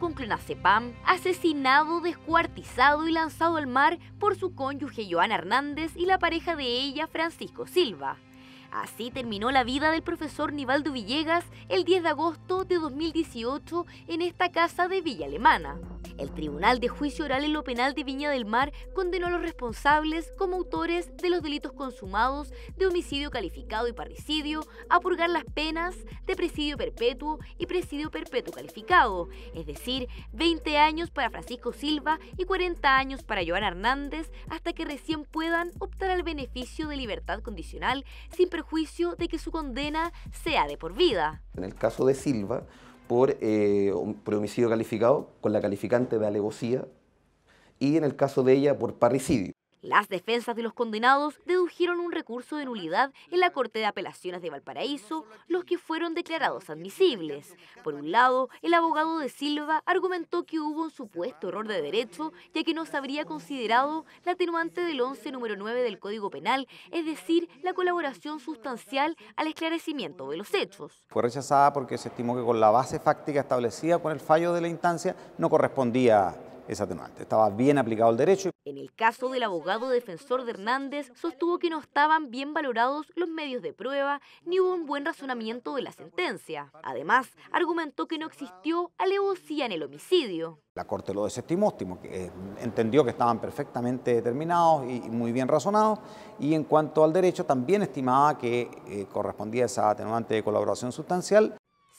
con clonazepam, asesinado, descuartizado y lanzado al mar por su cónyuge Joana Hernández y la pareja de ella Francisco Silva. Así terminó la vida del profesor Nivaldo Villegas el 10 de agosto de 2018 en esta casa de Villa Alemana. El Tribunal de Juicio Oral en lo Penal de Viña del Mar condenó a los responsables como autores de los delitos consumados de homicidio calificado y parricidio a purgar las penas de presidio perpetuo y presidio perpetuo calificado, es decir, 20 años para Francisco Silva y 40 años para Joan Hernández hasta que recién puedan optar al beneficio de libertad condicional sin perjuicio de que su condena sea de por vida. En el caso de Silva, eh, por, homicidio calificado con la calificante de alegosía, y en el caso de ella por parricidio. Las defensas de los condenados dedujeron un recurso de nulidad en la Corte de Apelaciones de Valparaíso, los que fueron declarados admisibles. Por un lado, el abogado de Silva argumentó que hubo un supuesto error de derecho, ya que no se habría considerado la atenuante del 11 número 9 del Código Penal, es decir, la colaboración sustancial al esclarecimiento de los hechos. Fue rechazada porque se estimó que con la base fáctica establecida con el fallo de la instancia no correspondía es atenuante. Estaba bien aplicado el derecho. En el caso del abogado defensor de Hernández, sostuvo que no estaban bien valorados los medios de prueba ni hubo un buen razonamiento de la sentencia. Además, argumentó que no existió alevosía en el homicidio. La Corte lo desestimó, eh, entendió que estaban perfectamente determinados y muy bien razonados, y en cuanto al derecho también estimaba que eh, correspondía esa atenuante de colaboración sustancial.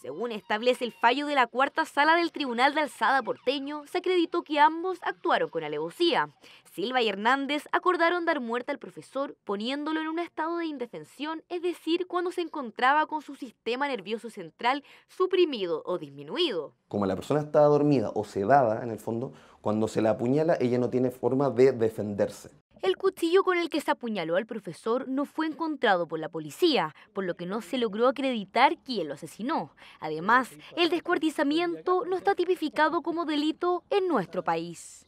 Según establece el fallo de la cuarta sala del Tribunal de Alzada porteño, se acreditó que ambos actuaron con alevosía. Silva y Hernández acordaron dar muerte al profesor poniéndolo en un estado de indefensión, es decir, cuando se encontraba con su sistema nervioso central suprimido o disminuido. Como la persona estaba dormida o sedada, en el fondo, cuando se la apuñala ella no tiene forma de defenderse. El cuchillo con el que se apuñaló al profesor no fue encontrado por la policía, por lo que no se logró acreditar quién lo asesinó. Además, el descuartizamiento no está tipificado como delito en nuestro país.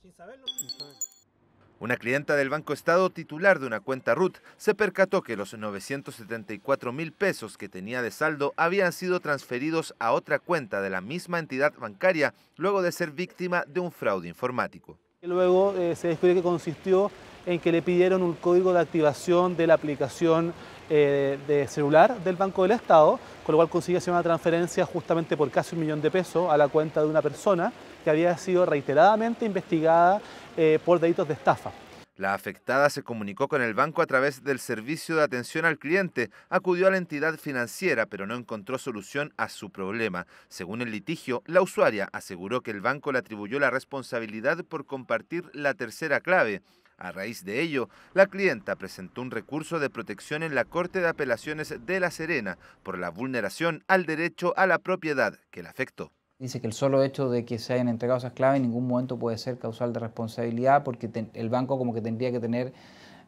Una clienta del Banco Estado, titular de una cuenta RUT, se percató que los 974 mil pesos que tenía de saldo habían sido transferidos a otra cuenta de la misma entidad bancaria luego de ser víctima de un fraude informático. Luego eh, se descubrió que consistió en que le pidieron un código de activación de la aplicación eh, de celular del Banco del Estado, con lo cual consiguió hacer una transferencia justamente por casi un millón de pesos a la cuenta de una persona que había sido reiteradamente investigada eh, por delitos de estafa. La afectada se comunicó con el banco a través del servicio de atención al cliente, acudió a la entidad financiera, pero no encontró solución a su problema. Según el litigio, la usuaria aseguró que el banco le atribuyó la responsabilidad por compartir la tercera clave, a raíz de ello, la clienta presentó un recurso de protección en la Corte de Apelaciones de La Serena por la vulneración al derecho a la propiedad que la afectó. Dice que el solo hecho de que se hayan entregado esas claves en ningún momento puede ser causal de responsabilidad porque el banco como que tendría que tener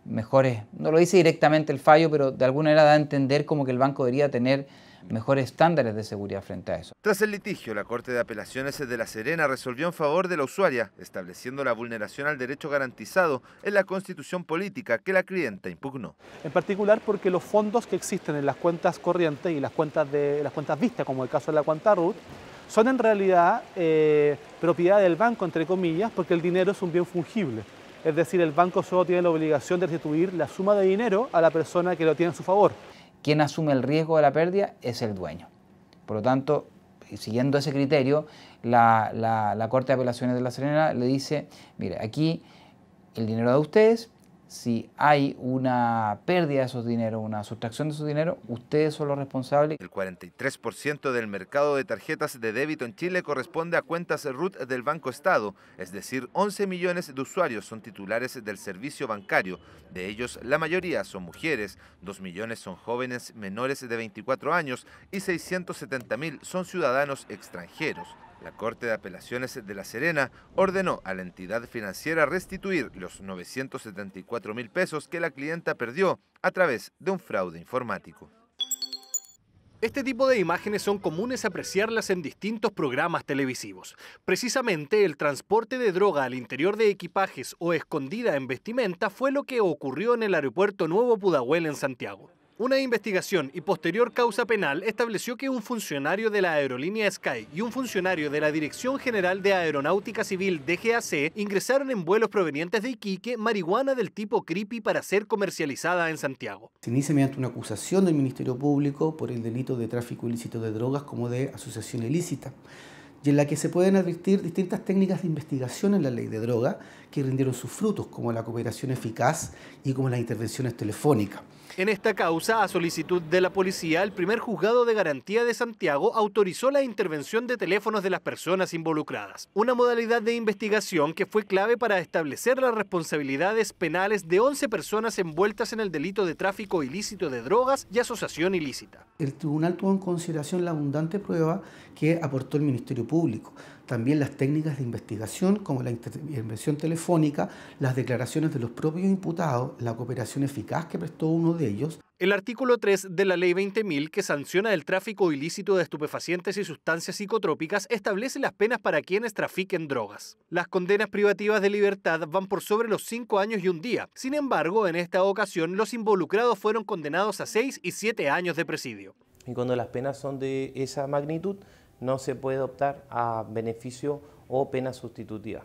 mejores, no lo dice directamente el fallo, pero de alguna manera da a entender como que el banco debería tener mejores estándares de seguridad frente a eso. Tras el litigio, la Corte de Apelaciones de La Serena resolvió en favor de la usuaria, estableciendo la vulneración al derecho garantizado en la constitución política que la clienta impugnó. En particular porque los fondos que existen en las cuentas corrientes y las cuentas, de, las cuentas vistas, como el caso de la cuenta RUT, son en realidad eh, propiedad del banco, entre comillas, porque el dinero es un bien fungible. Es decir, el banco solo tiene la obligación de restituir la suma de dinero a la persona que lo tiene en su favor. Quien asume el riesgo de la pérdida es el dueño. Por lo tanto, siguiendo ese criterio, la, Corte de Apelaciones de la Serena le dice, mire, aquí el dinero de ustedes, si hay una pérdida de esos dinero, una sustracción de su dinero, ustedes son los responsables. El 43% del mercado de tarjetas de débito en Chile corresponde a cuentas RUT del Banco Estado, es decir, 11 millones de usuarios son titulares del servicio bancario. De ellos, la mayoría son mujeres, 2 millones son jóvenes menores de 24 años y 670 mil son ciudadanos extranjeros. La Corte de Apelaciones de La Serena ordenó a la entidad financiera restituir los 974 mil pesos que la clienta perdió a través de un fraude informático. Este tipo de imágenes son comunes apreciarlas en distintos programas televisivos. Precisamente el transporte de droga al interior de equipajes o escondida en vestimenta fue lo que ocurrió en el aeropuerto Nuevo Pudahuel en Santiago. Una investigación y posterior causa penal estableció que un funcionario de la aerolínea Sky y un funcionario de la Dirección General de Aeronáutica Civil DGAC ingresaron en vuelos provenientes de Iquique marihuana del tipo creepy para ser comercializada en Santiago. Se inicia mediante una acusación del Ministerio Público por el delito de tráfico ilícito de drogas como de asociación ilícita y en la que se pueden advertir distintas técnicas de investigación en la ley de droga que rindieron sus frutos, como la cooperación eficaz y como las intervenciones telefónicas. En esta causa, a solicitud de la policía, el primer juzgado de garantía de Santiago autorizó la intervención de teléfonos de las personas involucradas, una modalidad de investigación que fue clave para establecer las responsabilidades penales de 11 personas envueltas en el delito de tráfico ilícito de drogas y asociación ilícita. El tribunal tuvo en consideración la abundante prueba que aportó el Ministerio Público también las técnicas de investigación como la intervención telefónica, las declaraciones de los propios imputados, la cooperación eficaz que prestó uno de ellos. El artículo 3 de la Ley 20.000, que sanciona el tráfico ilícito de estupefacientes y sustancias psicotrópicas, establece las penas para quienes trafiquen drogas. Las condenas privativas de libertad van por sobre los 5 años y un día. Sin embargo, en esta ocasión, los involucrados fueron condenados a 6 y 7 años de presidio. Y cuando las penas son de esa magnitud, no se puede optar a beneficio o pena sustitutiva.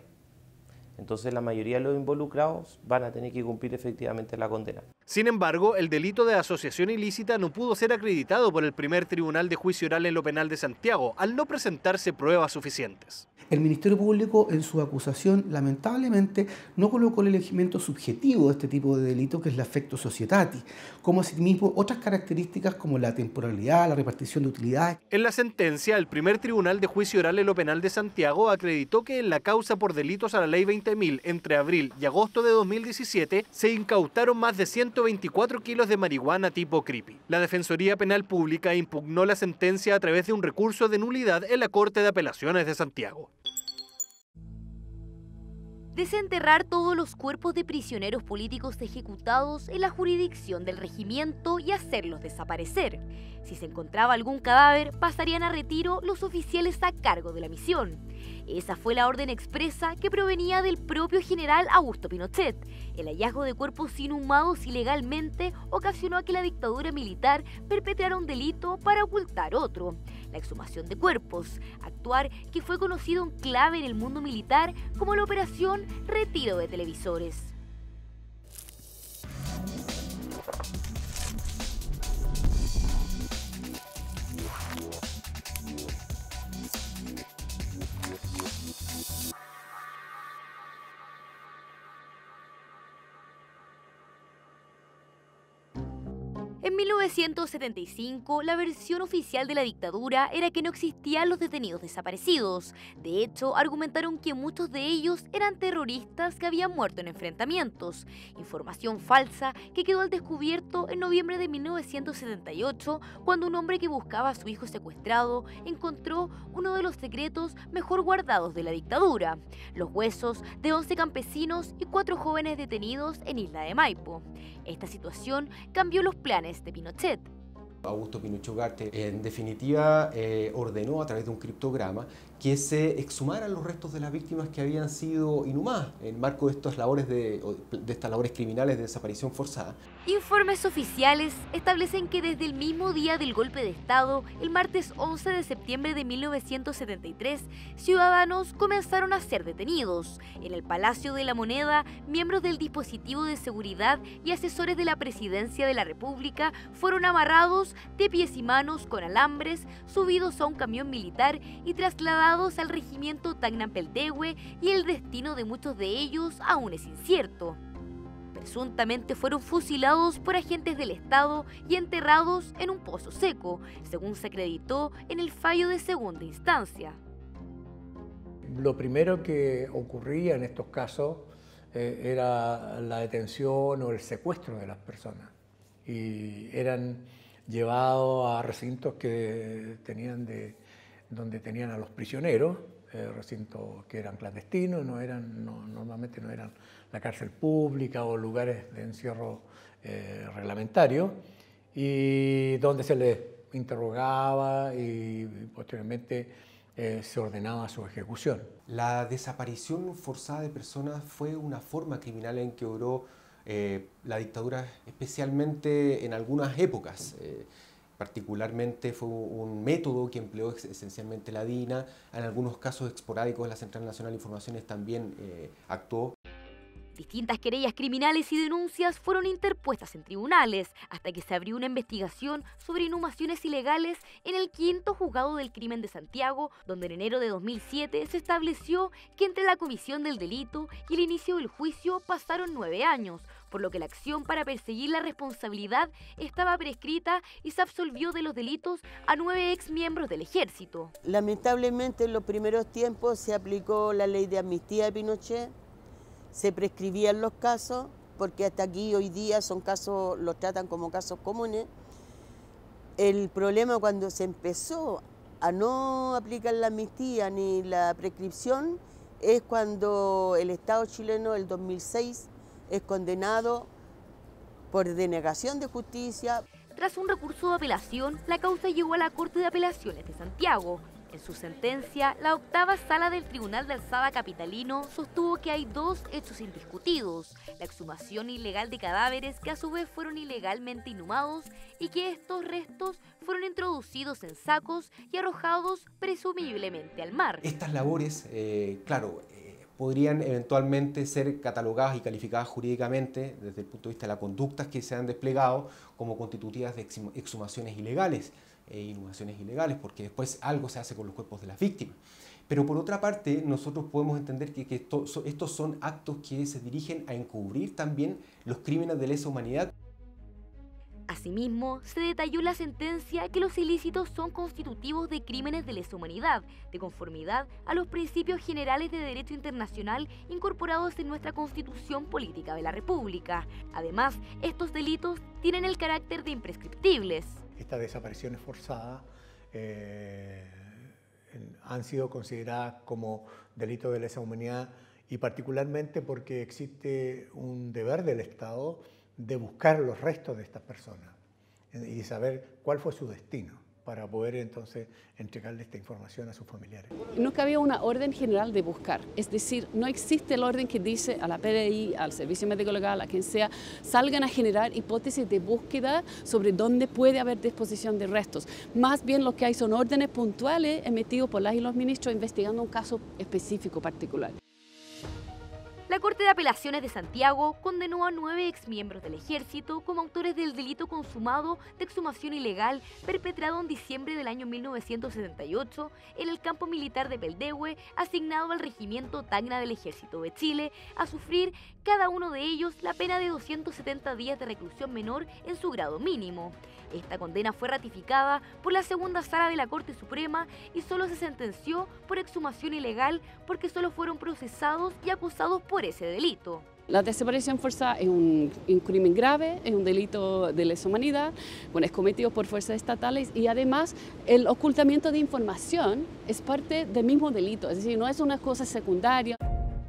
Entonces la mayoría de los involucrados van a tener que cumplir efectivamente la condena. Sin embargo, el delito de asociación ilícita no pudo ser acreditado por el primer tribunal de juicio oral en lo penal de Santiago, al no presentarse pruebas suficientes. El Ministerio Público en su acusación lamentablemente no colocó el elemento subjetivo de este tipo de delito que es el afecto societatis, como asimismo otras características como la temporalidad, la repartición de utilidades. En la sentencia, el primer tribunal de juicio oral en lo penal de Santiago acreditó que en la causa por delitos a la ley 20.000 entre abril y agosto de 2017 se incautaron más de 100 124 kilos de marihuana tipo creepy. La Defensoría Penal Pública impugnó la sentencia a través de un recurso de nulidad en la Corte de Apelaciones de Santiago. Desenterrar todos los cuerpos de prisioneros políticos ejecutados en la jurisdicción del regimiento y hacerlos desaparecer. Si se encontraba algún cadáver, pasarían a retiro los oficiales a cargo de la misión. Esa fue la orden expresa que provenía del propio general Augusto Pinochet. El hallazgo de cuerpos inhumados ilegalmente ocasionó que la dictadura militar perpetrara un delito para ocultar otro. La exhumación de cuerpos, actuar que fue conocido en clave en el mundo militar como la operación Retiro de Televisores. En 1975, la versión oficial de la dictadura era que no existían los detenidos desaparecidos. De hecho, argumentaron que muchos de ellos eran terroristas que habían muerto en enfrentamientos. Información falsa que quedó al descubierto en noviembre de 1978, cuando un hombre que buscaba a su hijo secuestrado encontró uno de los secretos mejor guardados de la dictadura, los huesos de 11 campesinos y cuatro jóvenes detenidos en Isla de Maipo. Esta situación cambió los planes de este Pinochet. Augusto Pinochet en definitiva, eh, ordenó a través de un criptograma que se exhumaran los restos de las víctimas que habían sido inhumadas en marco de estas labores, de estas labores criminales de desaparición forzada. Informes oficiales establecen que desde el mismo día del golpe de Estado, el martes 11 de septiembre de 1973, ciudadanos comenzaron a ser detenidos. En el Palacio de la Moneda, miembros del dispositivo de seguridad y asesores de la Presidencia de la República fueron amarrados de pies y manos con alambres, subidos a un camión militar y trasladados al regimiento Tacnampeltehue y el destino de muchos de ellos aún es incierto. Presuntamente fueron fusilados por agentes del Estado y enterrados en un pozo seco, según se acreditó en el fallo de segunda instancia. Lo primero que ocurría en estos casos eh, era la detención o el secuestro de las personas. Y eran llevados a recintos que tenían de donde tenían a los prisioneros, eh, recintos que eran clandestinos, no eran, normalmente no eran la cárcel pública o lugares de encierro eh, reglamentario, y donde se les interrogaba y, posteriormente eh, se ordenaba su ejecución. La desaparición forzada de personas fue una forma criminal en que obró la dictadura, especialmente en algunas épocas. Particularmente fue un método que empleó esencialmente la DINA, en algunos casos esporádicos la Central Nacional de Informaciones también eh, actuó, Distintas querellas criminales y denuncias fueron interpuestas en tribunales hasta que se abrió una investigación sobre inhumaciones ilegales en el quinto juzgado del crimen de Santiago, donde en enero de 2007 se estableció que entre la comisión del delito y el inicio del juicio pasaron nueve años, por lo que la acción para perseguir la responsabilidad estaba prescrita y se absolvió de los delitos a nueve exmiembros del ejército. Lamentablemente en los primeros tiempos se aplicó la ley de amnistía de Pinochet se prescribían los casos, porque hasta aquí hoy día son casos, los tratan como casos comunes. El problema cuando se empezó a no aplicar la amnistía ni la prescripción es cuando el Estado chileno el 2006 es condenado por denegación de justicia. Tras un recurso de apelación, la causa llegó a la Corte de Apelaciones de Santiago, en su sentencia, la octava sala del Tribunal del Saba Capitalino sostuvo que hay dos hechos indiscutidos, la exhumación ilegal de cadáveres que a su vez fueron ilegalmente inhumados y que estos restos fueron introducidos en sacos y arrojados presumiblemente al mar. Estas labores, eh, claro, eh, podrían eventualmente ser catalogadas y calificadas jurídicamente desde el punto de vista de las conductas que se han desplegado como constitutivas de exhumaciones ilegales e inhumaciones ilegales, porque después algo se hace con los cuerpos de las víctimas. Pero por otra parte, nosotros podemos entender que, estos son actos que se dirigen a encubrir también los crímenes de lesa humanidad. Asimismo, se detalló la sentencia que los ilícitos son constitutivos de crímenes de lesa humanidad, de conformidad a los principios generales de derecho internacional incorporados en nuestra Constitución Política de la República. Además, estos delitos tienen el carácter de imprescriptibles estas desapariciones forzadas eh, han sido consideradas como delitos de lesa humanidad y particularmente porque existe un deber del Estado de buscar los restos de estas personas eh, y saber cuál fue su destino para poder entonces entregarle esta información a sus familiares. Nunca había una orden general de buscar, es decir, no existe el orden que dice a la PDI, al Servicio Médico Legal, a quien sea, salgan a generar hipótesis de búsqueda sobre dónde puede haber disposición de restos. Más bien lo que hay son órdenes puntuales emitidos por las y los ministros investigando un caso específico particular. La Corte de Apelaciones de Santiago condenó a nueve exmiembros del ejército como autores del delito consumado de exhumación ilegal perpetrado en diciembre del año 1978 en el campo militar de Peldehue, asignado al regimiento Tangna del Ejército de Chile, a sufrir cada uno de ellos la pena de 270 días de reclusión menor en su grado mínimo. Esta condena fue ratificada por la segunda sala de la Corte Suprema y solo se sentenció por exhumación ilegal porque solo fueron procesados y acusados por ese delito. La desaparición forzada es un, crimen grave, es un delito de lesa humanidad, bueno, es cometido por fuerzas estatales y además el ocultamiento de información es parte del mismo delito, es decir, no es una cosa secundaria.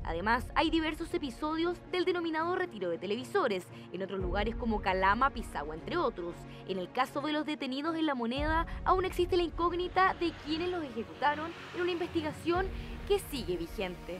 Además, hay diversos episodios del denominado retiro de televisores, en otros lugares como Calama, Pisagua, entre otros. En el caso de los detenidos en La Moneda, aún existe la incógnita de quienes los ejecutaron en una investigación que sigue vigente.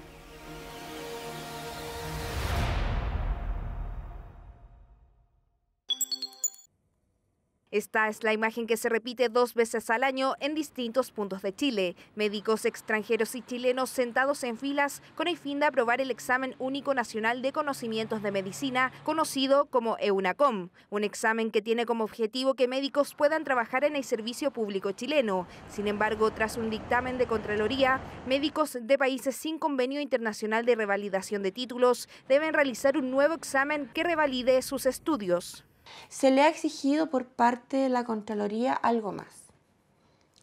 Esta es la imagen que se repite dos veces al año en distintos puntos de Chile. Médicos extranjeros y chilenos sentados en filas con el fin de aprobar el examen único nacional de conocimientos de medicina, conocido como EUNACOM, un examen que tiene como objetivo que médicos puedan trabajar en el servicio público chileno. Sin embargo, tras un dictamen de Contraloría, médicos de países sin convenio internacional de revalidación de títulos deben realizar un nuevo examen que revalide sus estudios se le ha exigido por parte de la Contraloría algo más.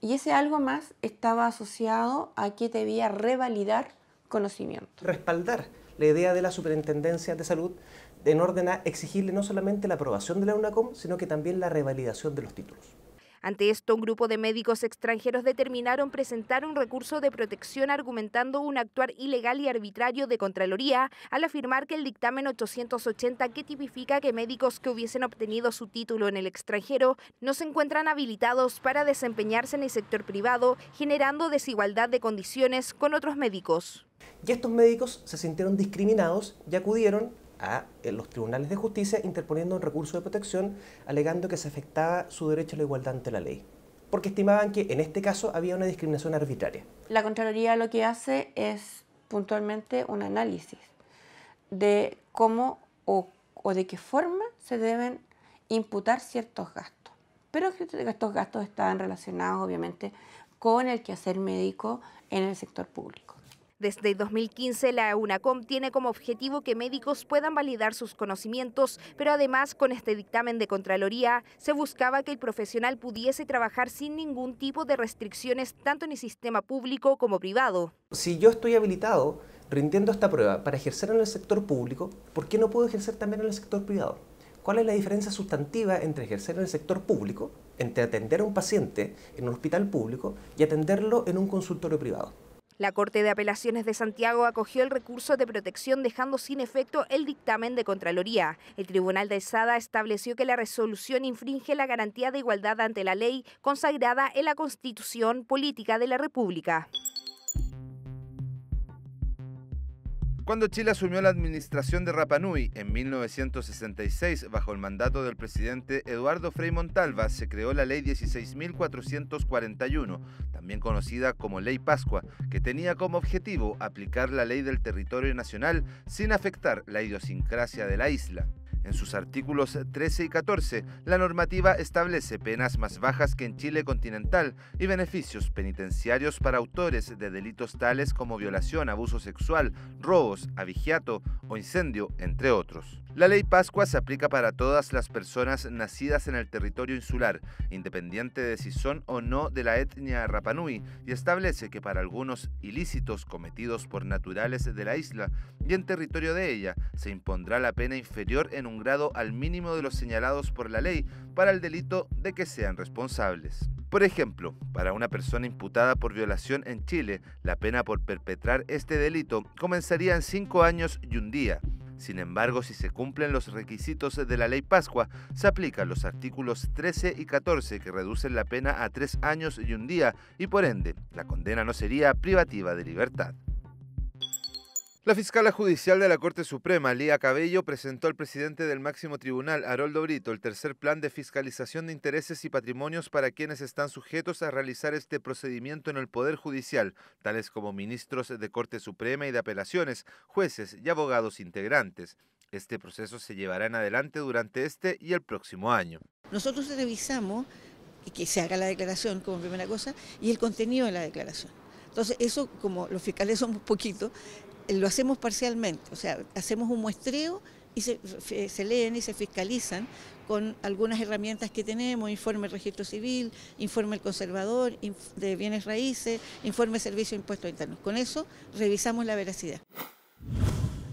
Y ese algo más estaba asociado a que debía revalidar conocimiento. Respaldar la idea de la Superintendencia de Salud en orden a exigirle no solamente la aprobación de la UNACOM, sino que también la revalidación de los títulos. Ante esto, un grupo de médicos extranjeros determinaron presentar un recurso de protección argumentando un actuar ilegal y arbitrario de Contraloría al afirmar que el dictamen 880 que tipifica que médicos que hubiesen obtenido su título en el extranjero no se encuentran habilitados para desempeñarse en el sector privado, generando desigualdad de condiciones con otros médicos. Y estos médicos se sintieron discriminados y acudieron a eh, los tribunales de justicia interponiendo un recurso de protección alegando que se afectaba su derecho a la igualdad ante la ley, porque estimaban que en este caso había una discriminación arbitraria. La Contraloría lo que hace es puntualmente un análisis de cómo o, de qué forma se deben imputar ciertos gastos. Pero estos gastos estaban relacionados obviamente con el quehacer médico en el sector público. Desde 2015, la UNACOM tiene como objetivo que médicos puedan validar sus conocimientos, pero además con este dictamen de Contraloría se buscaba que el profesional pudiese trabajar sin ningún tipo de restricciones tanto en el sistema público como privado. Si yo estoy habilitado rindiendo esta prueba para ejercer en el sector público, ¿por qué no puedo ejercer también en el sector privado? ¿Cuál es la diferencia sustantiva entre ejercer en el sector público, entre atender a un paciente en un hospital público y atenderlo en un consultorio privado? La Corte de Apelaciones de Santiago acogió el recurso de protección dejando sin efecto el dictamen de Contraloría. El Tribunal de Sada estableció que la resolución infringe la garantía de igualdad ante la ley consagrada en la Constitución Política de la República. Cuando Chile asumió la administración de Rapanui en 1966 bajo el mandato del presidente Eduardo Frei Montalva, se creó la Ley 16.441, también conocida como Ley Pascua, que tenía como objetivo aplicar la ley del territorio nacional sin afectar la idiosincrasia de la isla. En sus artículos 13 y 14, la normativa establece penas más bajas que en Chile continental y beneficios penitenciarios para autores de delitos tales como violación, abuso sexual, robos, avigiato o incendio, entre otros. La ley Pascua se aplica para todas las personas nacidas en el territorio insular, independiente de si son o no de la etnia Rapanui, y establece que para algunos ilícitos cometidos por naturales de la isla y en territorio de ella, se impondrá la pena inferior en un grado al mínimo de los señalados por la ley para el delito de que sean responsables. Por ejemplo, para una persona imputada por violación en Chile, la pena por perpetrar este delito comenzaría en 5 años y un día sin embargo, si se cumplen los requisitos de la ley Pascua, se aplican los artículos 13 y 14 que reducen la pena a tres años y un día y por ende la condena no sería privativa de libertad. La Fiscalía judicial de la Corte Suprema, Lía Cabello, presentó al presidente del máximo tribunal, Haroldo Brito, el tercer plan de fiscalización de intereses y patrimonios para quienes están sujetos a realizar este procedimiento en el Poder Judicial, tales como ministros de Corte Suprema y de Apelaciones, jueces y abogados integrantes. Este proceso se llevará en adelante durante este y el próximo año. Nosotros revisamos que se haga la declaración como primera cosa y el contenido de la declaración. Entonces, eso, como los fiscales somos poquitos, lo hacemos parcialmente, o sea, hacemos un muestreo y se, leen y se fiscalizan con algunas herramientas que tenemos, informe registro civil, informe el conservador de bienes raíces, informe servicio de impuestos internos. Con eso revisamos la veracidad.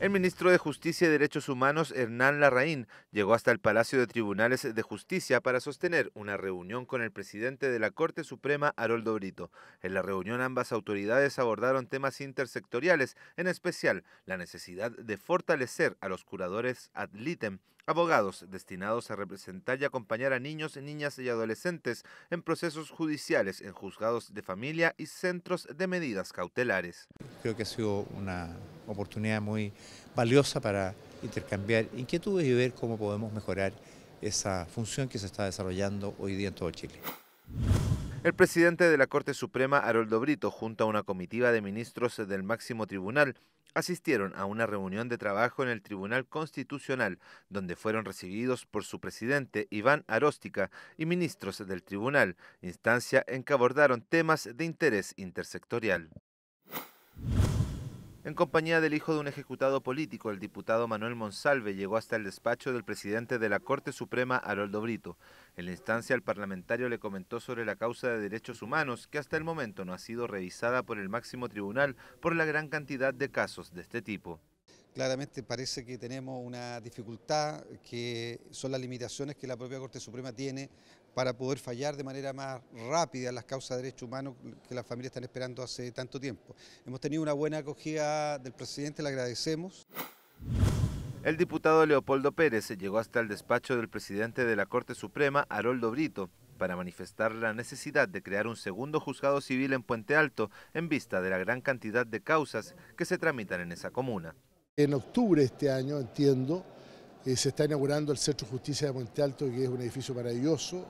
El ministro de Justicia y Derechos Humanos, Hernán Larraín, llegó hasta el Palacio de Tribunales de Justicia para sostener una reunión con el presidente de la Corte Suprema, Haroldo Brito. En la reunión ambas autoridades abordaron temas intersectoriales, en especial la necesidad de fortalecer a los curadores ad litem, abogados destinados a representar y acompañar a niños, niñas y adolescentes en procesos judiciales, en juzgados de familia y centros de medidas cautelares. Creo que ha sido una oportunidad muy valiosa para intercambiar inquietudes y ver cómo podemos mejorar esa función que se está desarrollando hoy día en todo Chile. El presidente de la Corte Suprema, Haroldo Brito, junto a una comitiva de ministros del máximo tribunal, asistieron a una reunión de trabajo en el Tribunal Constitucional, donde fueron recibidos por su presidente, Iván Aróstica, y ministros del tribunal, instancia en que abordaron temas de interés intersectorial. En compañía del hijo de un ejecutado político, el diputado Manuel Monsalve llegó hasta el despacho del presidente de la Corte Suprema, Haroldo Brito. En la instancia, el parlamentario le comentó sobre la causa de derechos humanos, que hasta el momento no ha sido revisada por el máximo tribunal por la gran cantidad de casos de este tipo. Claramente parece que tenemos una dificultad que son las limitaciones que la propia Corte Suprema tiene para poder fallar de manera más rápida las causas de derechos humanos que las familias están esperando hace tanto tiempo. Hemos tenido una buena acogida del presidente, le agradecemos. El diputado Leopoldo Pérez llegó hasta el despacho del presidente de la Corte Suprema, Haroldo Brito, para manifestar la necesidad de crear un segundo juzgado civil en Puente Alto en vista de la gran cantidad de causas que se tramitan en esa comuna. En octubre de este año, entiendo, eh, se está inaugurando el Centro Justicia de Monte Alto, que es un edificio maravilloso,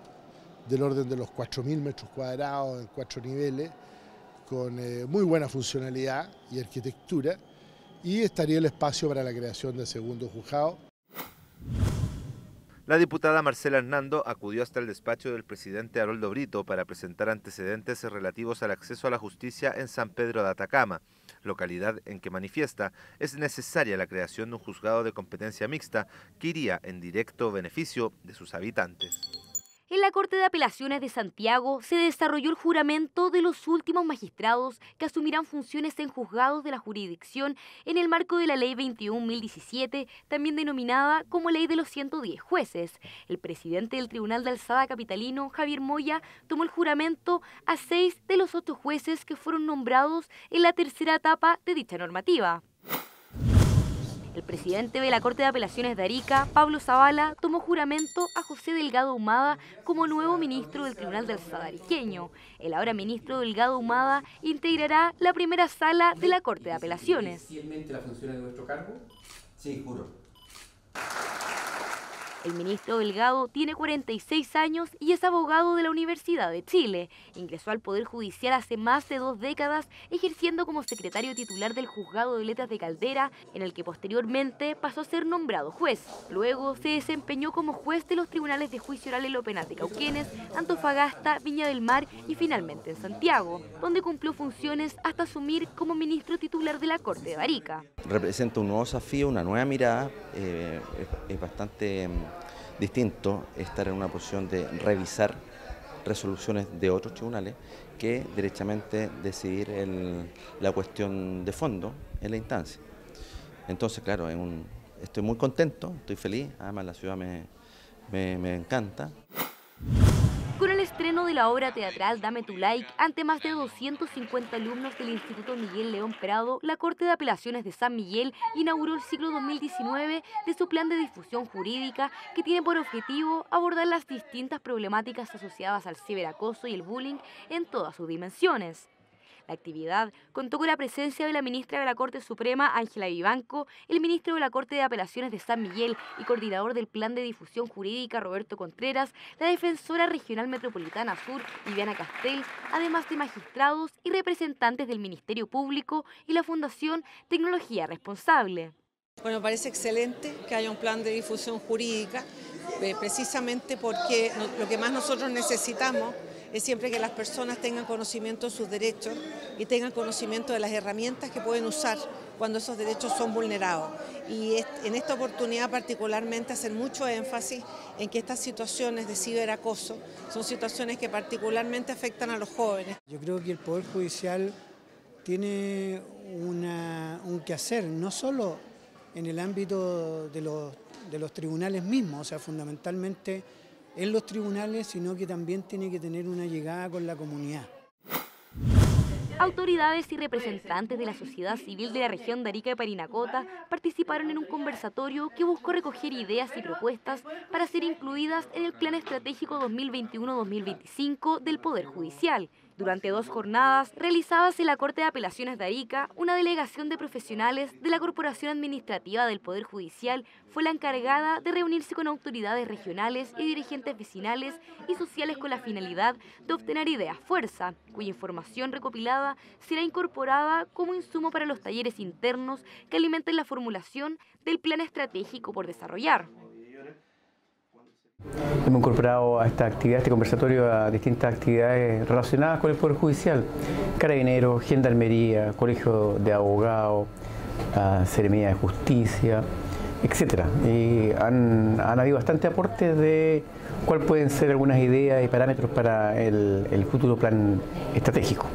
del orden de los 4.000 metros cuadrados, en cuatro niveles, con eh, muy buena funcionalidad y arquitectura, y estaría el espacio para la creación del segundo juzgado. La diputada Marcela Hernando acudió hasta el despacho del presidente Haroldo Brito para presentar antecedentes relativos al acceso a la justicia en San Pedro de Atacama localidad en que manifiesta, es necesaria la creación de un juzgado de competencia mixta que iría en directo beneficio de sus habitantes. En la Corte de Apelaciones de Santiago se desarrolló el juramento de los últimos magistrados que asumirán funciones en juzgados de la jurisdicción en el marco de la Ley 21.017, también denominada como Ley de los 110 jueces. El presidente del Tribunal de Alzada Capitalino, Javier Moya, tomó el juramento a seis de los ocho jueces que fueron nombrados en la tercera etapa de dicha normativa. El presidente de la Corte de Apelaciones de Arica, Pablo Zavala, tomó juramento a José Delgado Humada como nuevo ministro del Tribunal del Sadariqueño. El ahora ministro Delgado Humada integrará la primera sala de la Corte de Apelaciones. ¿Fielmente la función de nuestro cargo? Sí, juro. El ministro Delgado tiene 46 años y es abogado de la Universidad de Chile. Ingresó al Poder Judicial hace más de dos décadas, ejerciendo como secretario titular del Juzgado de Letras de Caldera, en el que posteriormente pasó a ser nombrado juez. Luego se desempeñó como juez de los tribunales de juicio oral en lo penal de Cauquenes, Antofagasta, Viña del Mar y finalmente en Santiago, donde cumplió funciones hasta asumir como ministro titular de la Corte de Barica. Representa un nuevo desafío, una nueva mirada, eh, es bastante mm, distinto estar en una posición de revisar resoluciones de otros tribunales que directamente, decidir la cuestión de fondo en la instancia. Entonces, claro, estoy muy contento, estoy feliz, además la ciudad me, me encanta estreno de la obra teatral Dame tu like ante más de 250 alumnos del Instituto Miguel León Prado, la Corte de Apelaciones de San Miguel inauguró el ciclo 2019 de su plan de difusión jurídica que tiene por objetivo abordar las distintas problemáticas asociadas al ciberacoso y el bullying en todas sus dimensiones actividad contó con la presencia de la ministra de la Corte Suprema, Ángela Vivanco, el ministro de la Corte de Apelaciones de San Miguel y coordinador del Plan de Difusión Jurídica, Roberto Contreras, la defensora regional metropolitana sur, Viviana Castel, además de magistrados y representantes del Ministerio Público y la Fundación Tecnología Responsable. Bueno, parece excelente que haya un plan de difusión jurídica, eh, precisamente porque lo que más nosotros necesitamos es siempre que las personas tengan conocimiento de sus derechos y tengan conocimiento de las herramientas que pueden usar cuando esos derechos son vulnerados. Y en esta oportunidad particularmente hacer mucho énfasis en que estas situaciones de ciberacoso son situaciones que particularmente afectan a los jóvenes. Yo creo que el Poder Judicial tiene un un quehacer, no solo en el ámbito de los, de los tribunales mismos, o sea, fundamentalmente en los tribunales, sino que también tiene que tener una llegada con la comunidad. Autoridades y representantes de la sociedad civil de la región de Arica y Parinacota participaron en un conversatorio que buscó recoger ideas y propuestas para ser incluidas en el Plan Estratégico 2021-2025 del Poder Judicial, durante dos jornadas realizadas en la Corte de Apelaciones de Arica, una delegación de profesionales de la Corporación Administrativa del Poder Judicial fue la encargada de reunirse con autoridades regionales y dirigentes vecinales y sociales con la finalidad de obtener ideas fuerza, cuya información recopilada será incorporada como insumo para los talleres internos que alimenten la formulación del plan estratégico por desarrollar. Hemos incorporado a esta actividad, a este conversatorio, a distintas actividades relacionadas con el Poder Judicial, Carabineros, Gendarmería, Colegio de Abogados, ceremonia de Justicia, etc. Y han, han, habido bastante aportes de cuáles pueden ser algunas ideas y parámetros para el futuro plan estratégico.